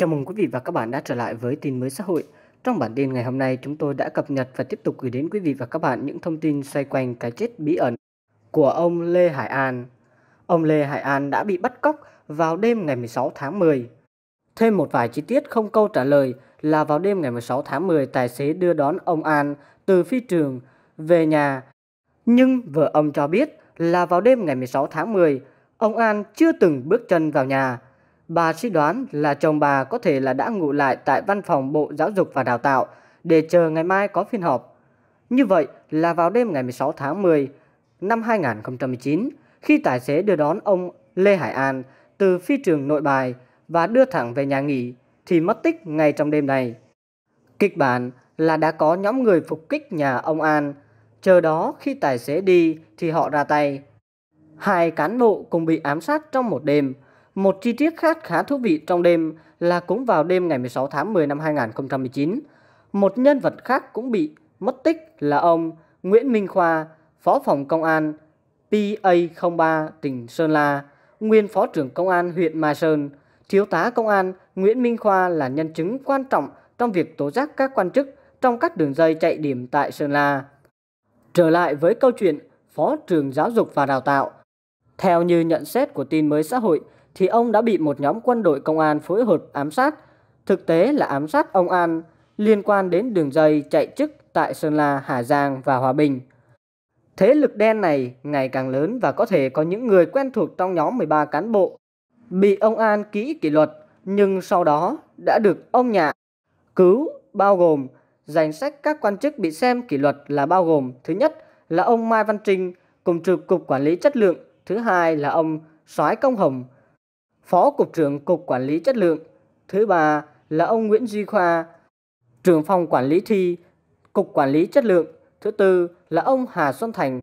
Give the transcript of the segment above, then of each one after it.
Chào mừng quý vị và các bạn đã trở lại với tin mới xã hội. Trong bản tin ngày hôm nay, chúng tôi đã cập nhật và tiếp tục gửi đến quý vị và các bạn những thông tin xoay quanh cái chết bí ẩn của ông Lê Hải An. Ông Lê Hải An đã bị bắt cóc vào đêm ngày 16 tháng 10. Thêm một vài chi tiết không câu trả lời là vào đêm ngày 16 tháng 10, tài xế đưa đón ông An từ phi trường về nhà. Nhưng vợ ông cho biết là vào đêm ngày 16 tháng 10, ông An chưa từng bước chân vào nhà Bà suy đoán là chồng bà có thể là đã ngủ lại tại văn phòng Bộ Giáo dục và Đào tạo để chờ ngày mai có phiên họp. Như vậy là vào đêm ngày 16 tháng 10 năm 2019, khi tài xế đưa đón ông Lê Hải An từ phi trường nội bài và đưa thẳng về nhà nghỉ thì mất tích ngay trong đêm này. Kịch bản là đã có nhóm người phục kích nhà ông An, chờ đó khi tài xế đi thì họ ra tay. Hai cán bộ cùng bị ám sát trong một đêm, một chi tiết khác khá thú vị trong đêm là cũng vào đêm ngày 16 tháng 10 năm 2019, một nhân vật khác cũng bị mất tích là ông Nguyễn Minh Khoa, Phó phòng Công an PA03 tỉnh Sơn La, nguyên Phó trưởng Công an huyện Mai Sơn. Thiếu tá Công an Nguyễn Minh Khoa là nhân chứng quan trọng trong việc tố giác các quan chức trong các đường dây chạy điểm tại Sơn La. Trở lại với câu chuyện Phó trưởng Giáo dục và Đào tạo. Theo như nhận xét của tin mới xã hội, thì ông đã bị một nhóm quân đội công an phối hợp ám sát. Thực tế là ám sát ông An liên quan đến đường dây chạy chức tại Sơn La, Hà Giang và Hòa Bình. Thế lực đen này ngày càng lớn và có thể có những người quen thuộc trong nhóm 13 cán bộ bị ông An ký kỷ luật nhưng sau đó đã được ông Nhạ cứu bao gồm danh sách các quan chức bị xem kỷ luật là bao gồm thứ nhất là ông Mai Văn Trinh cùng trực cục quản lý chất lượng, thứ hai là ông Soái Công Hồng Phó Cục trưởng Cục Quản lý Chất lượng. Thứ ba là ông Nguyễn Duy Khoa, trưởng phòng quản lý thi, Cục Quản lý Chất lượng. Thứ tư là ông Hà Xuân Thành,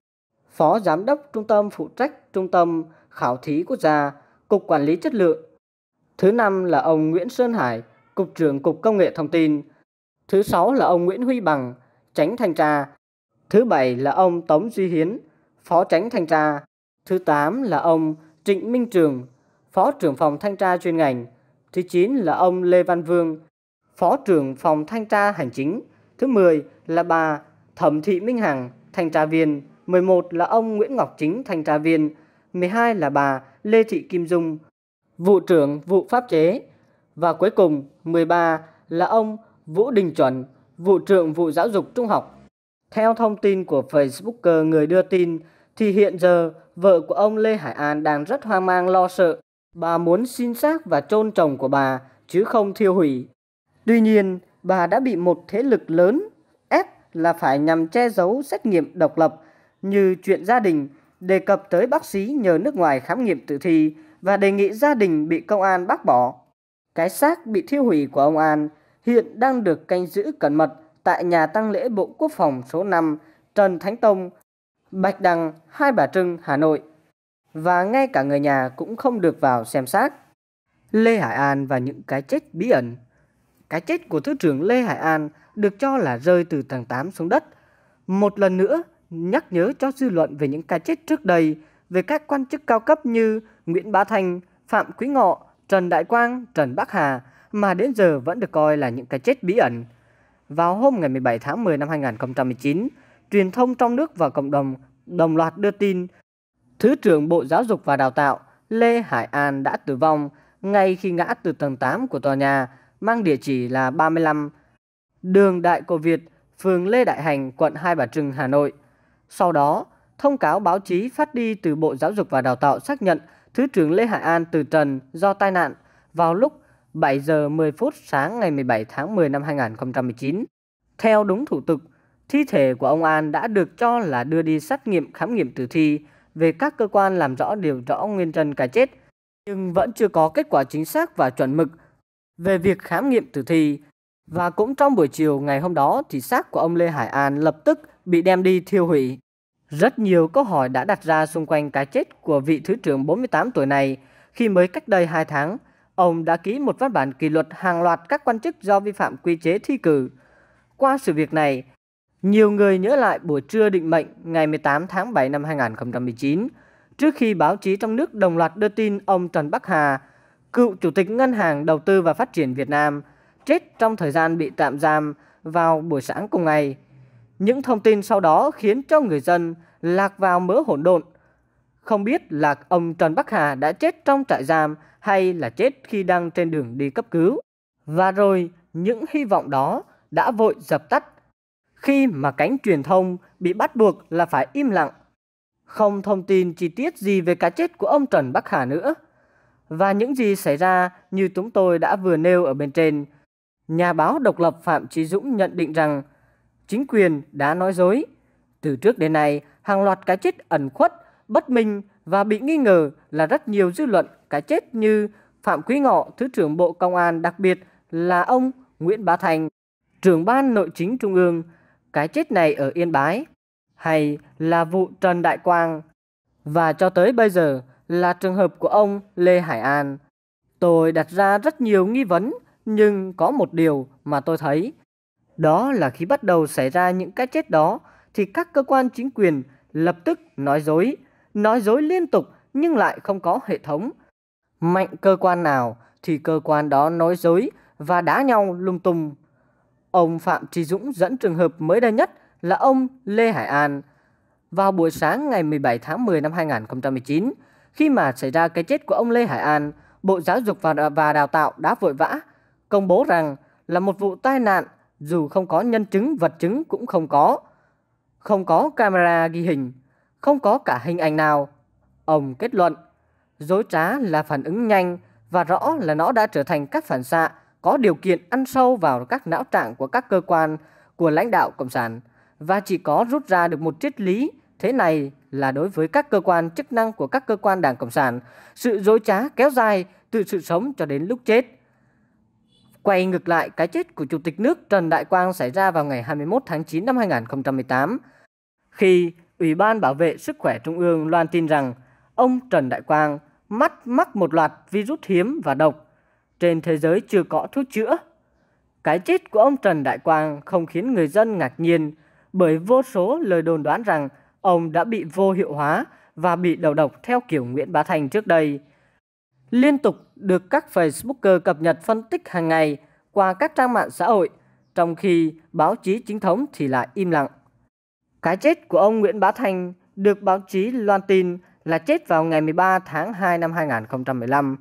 Phó Giám đốc Trung tâm phụ trách Trung tâm Khảo thí Quốc gia, Cục Quản lý Chất lượng. Thứ năm là ông Nguyễn Sơn Hải, Cục trưởng Cục Công nghệ Thông tin. Thứ sáu là ông Nguyễn Huy Bằng, Tránh Thanh tra. Thứ bảy là ông Tống Duy Hiến, Phó Tránh Thanh tra. Thứ tám là ông Trịnh Minh Trường, Phó trưởng phòng thanh tra chuyên ngành. Thứ 9 là ông Lê Văn Vương, Phó trưởng phòng thanh tra hành chính. Thứ 10 là bà Thẩm Thị Minh Hằng, thanh tra viên. 11 là ông Nguyễn Ngọc Chính, thanh tra viên. 12 là bà Lê Thị Kim Dung, vụ trưởng vụ pháp chế. Và cuối cùng 13 là ông Vũ Đình Chuẩn, vụ trưởng vụ giáo dục trung học. Theo thông tin của Facebooker người đưa tin, thì hiện giờ vợ của ông Lê Hải An đang rất hoang mang lo sợ Bà muốn xin xác và chôn chồng của bà chứ không thiêu hủy. Tuy nhiên, bà đã bị một thế lực lớn ép là phải nhằm che giấu xét nghiệm độc lập như chuyện gia đình, đề cập tới bác sĩ nhờ nước ngoài khám nghiệm tử thi và đề nghị gia đình bị công an bác bỏ. Cái xác bị thiêu hủy của ông An hiện đang được canh giữ cẩn mật tại nhà tăng lễ Bộ Quốc phòng số 5 Trần Thánh Tông, Bạch Đằng, Hai Bà Trưng, Hà Nội và ngay cả người nhà cũng không được vào xem xác. Lê Hải An và những cái chết bí ẩn Cái chết của Thứ trưởng Lê Hải An được cho là rơi từ tầng 8 xuống đất. Một lần nữa, nhắc nhớ cho dư luận về những cái chết trước đây về các quan chức cao cấp như Nguyễn Bá Thành, Phạm Quý Ngọ, Trần Đại Quang, Trần Bắc Hà mà đến giờ vẫn được coi là những cái chết bí ẩn. Vào hôm ngày 17 tháng 10 năm 2019, truyền thông trong nước và cộng đồng đồng loạt đưa tin Thứ trưởng Bộ Giáo dục và Đào tạo Lê Hải An đã tử vong ngay khi ngã từ tầng 8 của tòa nhà mang địa chỉ là 35 đường Đại Cổ Việt, phường Lê Đại Hành, quận Hai Bà Trưng, Hà Nội. Sau đó, thông cáo báo chí phát đi từ Bộ Giáo dục và Đào tạo xác nhận Thứ trưởng Lê Hải An từ trần do tai nạn vào lúc 7 giờ 10 phút sáng ngày 17 tháng 10 năm 2019. Theo đúng thủ tục, thi thể của ông An đã được cho là đưa đi xét nghiệm khám nghiệm tử thi về các cơ quan làm rõ điều rõ nguyên nhân cái chết, nhưng vẫn chưa có kết quả chính xác và chuẩn mực về việc khám nghiệm tử thi. Và cũng trong buổi chiều ngày hôm đó thì xác của ông Lê Hải An lập tức bị đem đi thiêu hủy. Rất nhiều câu hỏi đã đặt ra xung quanh cái chết của vị thứ trưởng 48 tuổi này khi mới cách đây 2 tháng, ông đã ký một văn bản kỷ luật hàng loạt các quan chức do vi phạm quy chế thi cử. Qua sự việc này, nhiều người nhớ lại buổi trưa định mệnh ngày 18 tháng 7 năm 2019, trước khi báo chí trong nước đồng loạt đưa tin ông Trần Bắc Hà, cựu Chủ tịch Ngân hàng Đầu tư và Phát triển Việt Nam, chết trong thời gian bị tạm giam vào buổi sáng cùng ngày. Những thông tin sau đó khiến cho người dân lạc vào mớ hỗn độn. Không biết là ông Trần Bắc Hà đã chết trong trại giam hay là chết khi đang trên đường đi cấp cứu. Và rồi, những hy vọng đó đã vội dập tắt khi mà cánh truyền thông bị bắt buộc là phải im lặng, không thông tin chi tiết gì về cái chết của ông Trần Bắc Hà nữa. Và những gì xảy ra như chúng tôi đã vừa nêu ở bên trên, nhà báo độc lập Phạm Trí Dũng nhận định rằng chính quyền đã nói dối. Từ trước đến nay, hàng loạt cái chết ẩn khuất, bất minh và bị nghi ngờ là rất nhiều dư luận cái chết như Phạm Quý Ngọ, Thứ trưởng Bộ Công an đặc biệt là ông Nguyễn Bá Thành, trưởng ban nội chính Trung ương cái chết này ở Yên Bái, hay là vụ Trần Đại Quang, và cho tới bây giờ là trường hợp của ông Lê Hải An. Tôi đặt ra rất nhiều nghi vấn, nhưng có một điều mà tôi thấy, đó là khi bắt đầu xảy ra những cái chết đó, thì các cơ quan chính quyền lập tức nói dối, nói dối liên tục nhưng lại không có hệ thống. Mạnh cơ quan nào thì cơ quan đó nói dối và đá nhau lung tung. Ông Phạm Trí Dũng dẫn trường hợp mới đây nhất là ông Lê Hải An. Vào buổi sáng ngày 17 tháng 10 năm 2019, khi mà xảy ra cái chết của ông Lê Hải An, Bộ Giáo dục và Đào tạo đã vội vã công bố rằng là một vụ tai nạn dù không có nhân chứng vật chứng cũng không có. Không có camera ghi hình, không có cả hình ảnh nào. Ông kết luận, dối trá là phản ứng nhanh và rõ là nó đã trở thành các phản xạ có điều kiện ăn sâu vào các não trạng của các cơ quan của lãnh đạo Cộng sản và chỉ có rút ra được một triết lý thế này là đối với các cơ quan chức năng của các cơ quan Đảng Cộng sản, sự dối trá kéo dài từ sự sống cho đến lúc chết. Quay ngược lại, cái chết của Chủ tịch nước Trần Đại Quang xảy ra vào ngày 21 tháng 9 năm 2018, khi Ủy ban Bảo vệ Sức khỏe Trung ương loan tin rằng ông Trần Đại Quang mắt mắc một loạt virus hiếm và độc trên thế giới chưa có thuốc chữa. Cái chết của ông Trần Đại Quang không khiến người dân ngạc nhiên bởi vô số lời đồn đoán rằng ông đã bị vô hiệu hóa và bị đầu độc theo kiểu Nguyễn Bá Thành trước đây. Liên tục được các Facebooker cập nhật phân tích hàng ngày qua các trang mạng xã hội, trong khi báo chí chính thống thì lại im lặng. Cái chết của ông Nguyễn Bá Thành được báo chí loan tin là chết vào ngày 13 tháng 2 năm 2015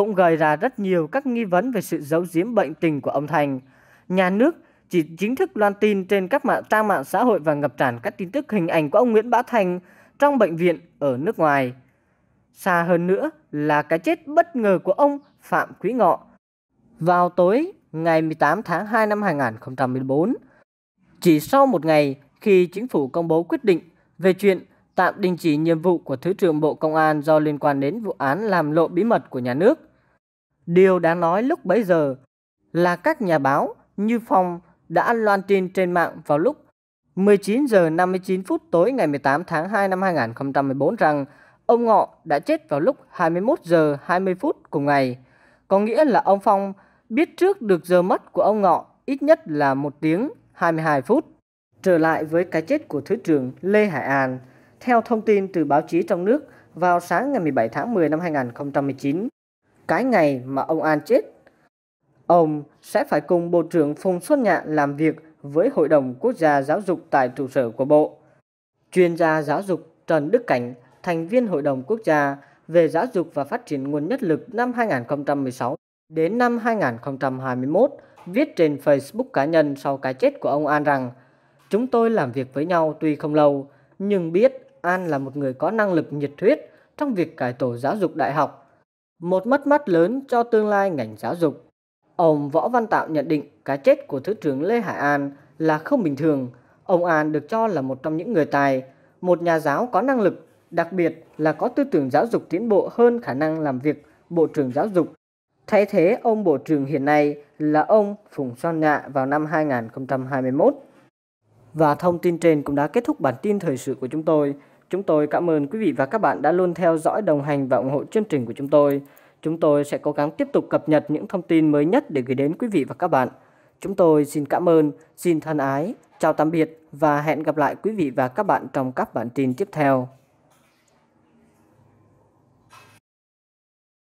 cũng gây ra rất nhiều các nghi vấn về sự giấu giếm bệnh tình của ông Thành. Nhà nước chỉ chính thức loan tin trên các mạng trang mạng xã hội và ngập tràn các tin tức hình ảnh của ông Nguyễn Bá Thành trong bệnh viện ở nước ngoài. Xa hơn nữa là cái chết bất ngờ của ông Phạm Quý Ngọ. Vào tối ngày 18 tháng 2 năm 2014, chỉ sau một ngày khi chính phủ công bố quyết định về chuyện tạm đình chỉ nhiệm vụ của Thứ trưởng Bộ Công an do liên quan đến vụ án làm lộ bí mật của nhà nước, Điều đáng nói lúc bấy giờ là các nhà báo như Phong đã loan tin trên mạng vào lúc 19 giờ 59 phút tối ngày 18 tháng 2 năm 2014 rằng ông Ngọ đã chết vào lúc 21 giờ 20 phút cùng ngày. Có nghĩa là ông Phong biết trước được giờ mất của ông Ngọ ít nhất là 1 tiếng 22 phút. Trở lại với cái chết của Thứ trưởng Lê Hải An, theo thông tin từ báo chí trong nước, vào sáng ngày 17 tháng 10 năm 2019, cái ngày mà ông An chết. Ông sẽ phải cùng Bộ trưởng Phùng Xuân Nhạ làm việc với Hội đồng Quốc gia Giáo dục tại trụ sở của Bộ. Chuyên gia giáo dục Trần Đức Cảnh, thành viên Hội đồng Quốc gia về giáo dục và phát triển nguồn nhân lực năm 2016 đến năm 2021 viết trên Facebook cá nhân sau cái chết của ông An rằng Chúng tôi làm việc với nhau tuy không lâu, nhưng biết An là một người có năng lực nhiệt huyết trong việc cải tổ giáo dục đại học một mất mát lớn cho tương lai ngành giáo dục. Ông Võ Văn Tạo nhận định cái chết của Thứ trưởng Lê Hải An là không bình thường. Ông An được cho là một trong những người tài, một nhà giáo có năng lực, đặc biệt là có tư tưởng giáo dục tiến bộ hơn khả năng làm việc Bộ trưởng Giáo dục. Thay thế ông Bộ trưởng hiện nay là ông Phùng Son Nhạ vào năm 2021. Và thông tin trên cũng đã kết thúc bản tin thời sự của chúng tôi. Chúng tôi cảm ơn quý vị và các bạn đã luôn theo dõi, đồng hành và ủng hộ chương trình của chúng tôi. Chúng tôi sẽ cố gắng tiếp tục cập nhật những thông tin mới nhất để gửi đến quý vị và các bạn. Chúng tôi xin cảm ơn, xin thân ái, chào tạm biệt và hẹn gặp lại quý vị và các bạn trong các bản tin tiếp theo.